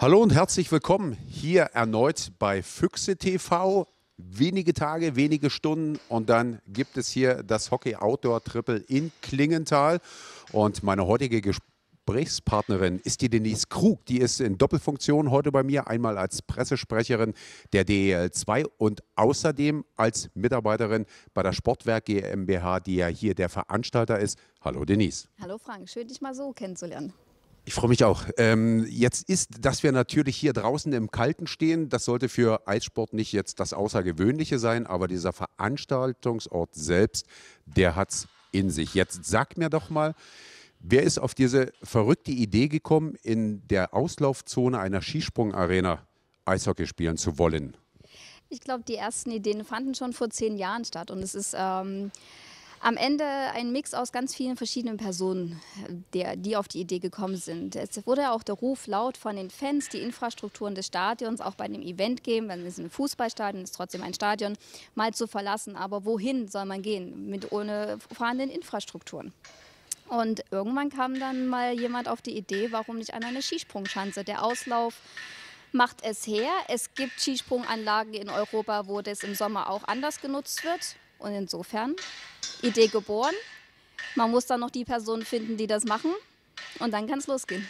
Hallo und herzlich willkommen hier erneut bei Füchse TV. Wenige Tage, wenige Stunden und dann gibt es hier das Hockey Outdoor Triple in Klingenthal. Und meine heutige Gesprächspartnerin ist die Denise Krug. Die ist in Doppelfunktion heute bei mir, einmal als Pressesprecherin der DEL 2 und außerdem als Mitarbeiterin bei der Sportwerk GmbH, die ja hier der Veranstalter ist. Hallo Denise. Hallo Frank, schön dich mal so kennenzulernen. Ich freue mich auch. Ähm, jetzt ist, dass wir natürlich hier draußen im Kalten stehen, das sollte für Eissport nicht jetzt das Außergewöhnliche sein, aber dieser Veranstaltungsort selbst, der hat es in sich. Jetzt sag mir doch mal, wer ist auf diese verrückte Idee gekommen, in der Auslaufzone einer Skisprungarena Eishockey spielen zu wollen? Ich glaube, die ersten Ideen fanden schon vor zehn Jahren statt und es ist... Ähm am Ende ein Mix aus ganz vielen verschiedenen Personen, der, die auf die Idee gekommen sind. Es wurde auch der Ruf laut von den Fans, die Infrastrukturen des Stadions auch bei einem Event geben, wenn es ein Fußballstadion ist, trotzdem ein Stadion, mal zu verlassen. Aber wohin soll man gehen mit ohne vorhandenen Infrastrukturen? Und irgendwann kam dann mal jemand auf die Idee, warum nicht an eine Skisprungschanze? Der Auslauf macht es her. Es gibt Skisprunganlagen in Europa, wo das im Sommer auch anders genutzt wird. Und insofern, Idee geboren. Man muss dann noch die Personen finden, die das machen. Und dann kann es losgehen.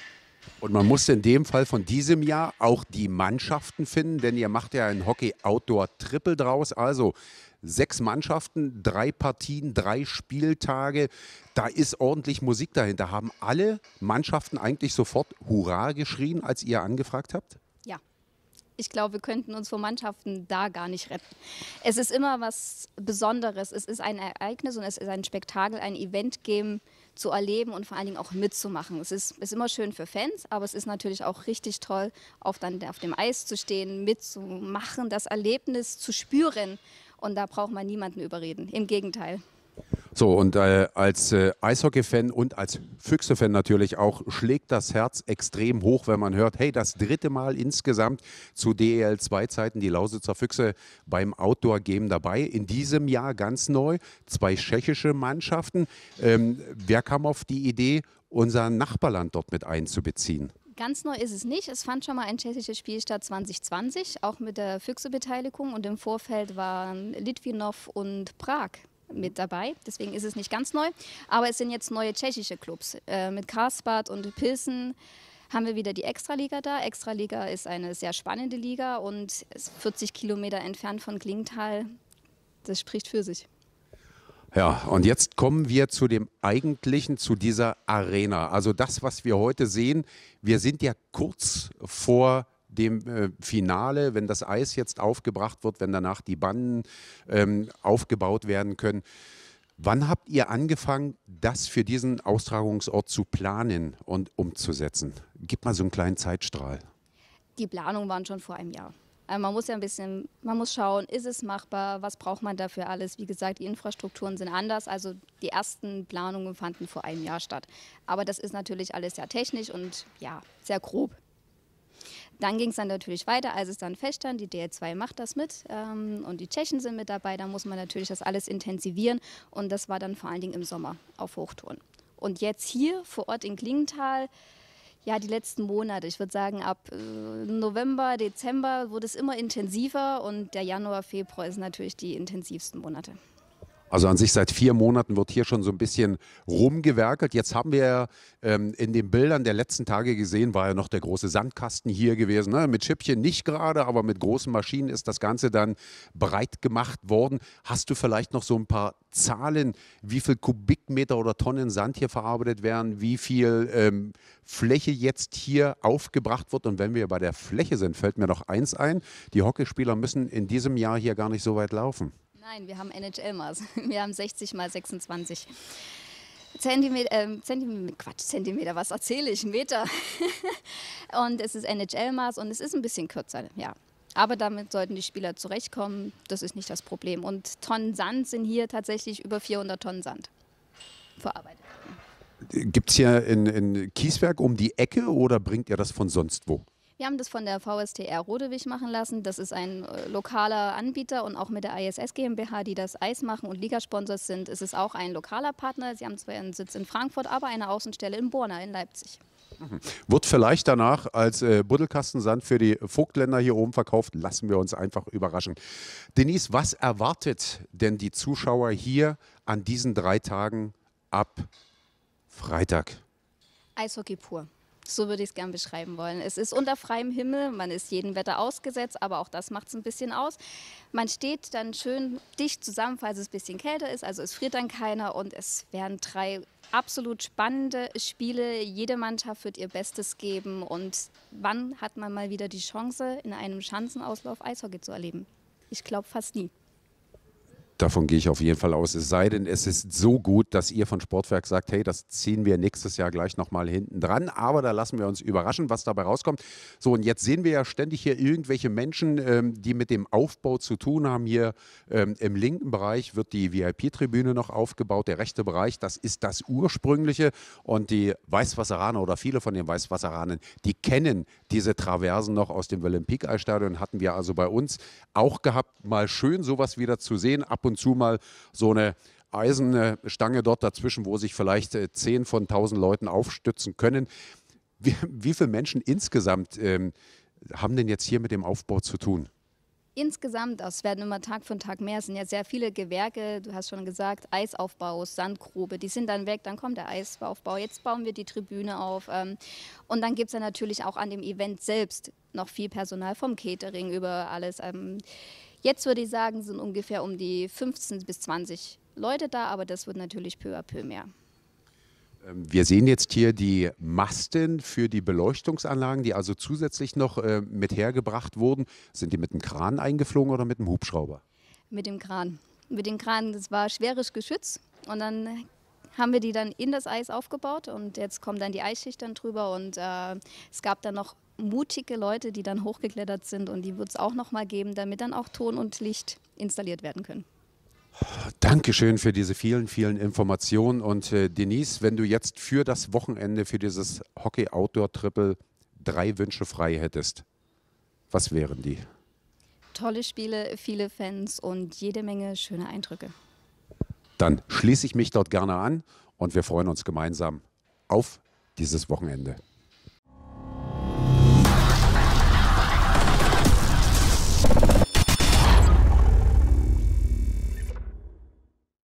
Und man muss in dem Fall von diesem Jahr auch die Mannschaften finden, denn ihr macht ja ein Hockey-Outdoor-Triple draus. Also sechs Mannschaften, drei Partien, drei Spieltage. Da ist ordentlich Musik dahinter. Haben alle Mannschaften eigentlich sofort Hurra geschrien, als ihr angefragt habt? ich glaube, wir könnten uns vor Mannschaften da gar nicht retten. Es ist immer was Besonderes. Es ist ein Ereignis und es ist ein Spektakel, ein Event geben zu erleben und vor allen Dingen auch mitzumachen. Es ist, ist immer schön für Fans, aber es ist natürlich auch richtig toll, auf, dann, auf dem Eis zu stehen, mitzumachen, das Erlebnis zu spüren. Und da braucht man niemanden überreden. Im Gegenteil. So, und äh, als äh, Eishockey-Fan und als Füchse-Fan natürlich auch schlägt das Herz extrem hoch, wenn man hört, hey, das dritte Mal insgesamt zu DEL-2-Zeiten die Lausitzer Füchse beim Outdoor-Game dabei. In diesem Jahr ganz neu zwei tschechische Mannschaften. Ähm, wer kam auf die Idee, unser Nachbarland dort mit einzubeziehen? Ganz neu ist es nicht. Es fand schon mal ein tschechisches Spiel statt 2020, auch mit der Füchse-Beteiligung. Und im Vorfeld waren Litvinov und Prag mit dabei. Deswegen ist es nicht ganz neu. Aber es sind jetzt neue tschechische Clubs. Äh, mit Karlsbad und Pilsen haben wir wieder die Extraliga da. Extraliga ist eine sehr spannende Liga und ist 40 Kilometer entfernt von Klingenthal. Das spricht für sich. Ja, und jetzt kommen wir zu dem eigentlichen, zu dieser Arena. Also das, was wir heute sehen, wir sind ja kurz vor dem äh, Finale, wenn das Eis jetzt aufgebracht wird, wenn danach die Bannen ähm, aufgebaut werden können. Wann habt ihr angefangen, das für diesen Austragungsort zu planen und umzusetzen? Gib mal so einen kleinen Zeitstrahl. Die Planungen waren schon vor einem Jahr. Also man muss ja ein bisschen, man muss schauen, ist es machbar, was braucht man dafür alles? Wie gesagt, die Infrastrukturen sind anders. Also die ersten Planungen fanden vor einem Jahr statt. Aber das ist natürlich alles sehr technisch und ja, sehr grob. Dann ging es dann natürlich weiter, als es dann feststand, die DL2 macht das mit ähm, und die Tschechen sind mit dabei, da muss man natürlich das alles intensivieren und das war dann vor allen Dingen im Sommer auf Hochtouren. Und jetzt hier vor Ort in Klingenthal, ja, die letzten Monate, ich würde sagen ab äh, November, Dezember wurde es immer intensiver und der Januar, Februar ist natürlich die intensivsten Monate. Also an sich seit vier Monaten wird hier schon so ein bisschen rumgewerkelt. Jetzt haben wir ähm, in den Bildern der letzten Tage gesehen, war ja noch der große Sandkasten hier gewesen. Ne? Mit Schippchen nicht gerade, aber mit großen Maschinen ist das Ganze dann breit gemacht worden. Hast du vielleicht noch so ein paar Zahlen, wie viel Kubikmeter oder Tonnen Sand hier verarbeitet werden, wie viel ähm, Fläche jetzt hier aufgebracht wird? Und wenn wir bei der Fläche sind, fällt mir noch eins ein. Die Hockeyspieler müssen in diesem Jahr hier gar nicht so weit laufen. Nein, wir haben NHL-Maß. Wir haben 60 mal 26. Zentimeter, äh, Zentimeter, Quatsch, Zentimeter, was erzähle ich? Meter. und es ist NHL-Maß und es ist ein bisschen kürzer, ja. Aber damit sollten die Spieler zurechtkommen, das ist nicht das Problem. Und Tonnen Sand sind hier tatsächlich über 400 Tonnen Sand verarbeitet. Gibt es hier ein Kieswerk um die Ecke oder bringt ihr das von sonst wo? Wir haben das von der VSTR Rodewig machen lassen. Das ist ein äh, lokaler Anbieter und auch mit der ISS GmbH, die das Eis machen und Ligasponsors sind, ist es auch ein lokaler Partner. Sie haben zwar ihren Sitz in Frankfurt, aber eine Außenstelle in Borna in Leipzig. Mhm. Wird vielleicht danach als äh, Buddelkastensand für die Vogtländer hier oben verkauft? Lassen wir uns einfach überraschen. Denise, was erwartet denn die Zuschauer hier an diesen drei Tagen ab Freitag? Eishockey pur. So würde ich es gern beschreiben wollen. Es ist unter freiem Himmel, man ist jedem Wetter ausgesetzt, aber auch das macht es ein bisschen aus. Man steht dann schön dicht zusammen, falls es ein bisschen kälter ist, also es friert dann keiner und es werden drei absolut spannende Spiele. Jede Mannschaft wird ihr Bestes geben. Und wann hat man mal wieder die Chance, in einem Schanzenauslauf Eishockey zu erleben? Ich glaube fast nie. Davon gehe ich auf jeden Fall aus. Es sei denn, es ist so gut, dass ihr von Sportwerk sagt, hey, das ziehen wir nächstes Jahr gleich nochmal hinten dran. Aber da lassen wir uns überraschen, was dabei rauskommt. So, und jetzt sehen wir ja ständig hier irgendwelche Menschen, ähm, die mit dem Aufbau zu tun haben. Hier ähm, im linken Bereich wird die VIP-Tribüne noch aufgebaut. Der rechte Bereich, das ist das ursprüngliche. Und die Weißwasseraner oder viele von den Weißwasseranern, die kennen diese Traversen noch aus dem Olympique-Stadion. Hatten wir also bei uns auch gehabt, mal schön sowas wieder zu sehen. Ab und und zu mal so eine eiserne Stange dort dazwischen, wo sich vielleicht äh, zehn von tausend Leuten aufstützen können. Wie, wie viele Menschen insgesamt ähm, haben denn jetzt hier mit dem Aufbau zu tun? Insgesamt, es werden immer Tag von Tag mehr, es sind ja sehr viele Gewerke, du hast schon gesagt, Eisaufbau, Sandgrube, die sind dann weg, dann kommt der Eisaufbau, jetzt bauen wir die Tribüne auf. Ähm, und dann gibt es ja natürlich auch an dem Event selbst noch viel Personal vom Catering über alles. Ähm, Jetzt würde ich sagen, sind ungefähr um die 15 bis 20 Leute da, aber das wird natürlich peu à peu mehr. Ähm, wir sehen jetzt hier die Masten für die Beleuchtungsanlagen, die also zusätzlich noch äh, mit hergebracht wurden. Sind die mit dem Kran eingeflogen oder mit dem Hubschrauber? Mit dem Kran. Mit dem Kran, das war schweres Geschütz und dann haben wir die dann in das Eis aufgebaut und jetzt kommen dann die Eisschicht dann drüber und äh, es gab dann noch mutige Leute, die dann hochgeklettert sind und die wird es auch nochmal geben, damit dann auch Ton und Licht installiert werden können. Dankeschön für diese vielen, vielen Informationen. Und äh, Denise, wenn du jetzt für das Wochenende, für dieses Hockey Outdoor Triple drei Wünsche frei hättest, was wären die? Tolle Spiele, viele Fans und jede Menge schöne Eindrücke. Dann schließe ich mich dort gerne an und wir freuen uns gemeinsam auf dieses Wochenende.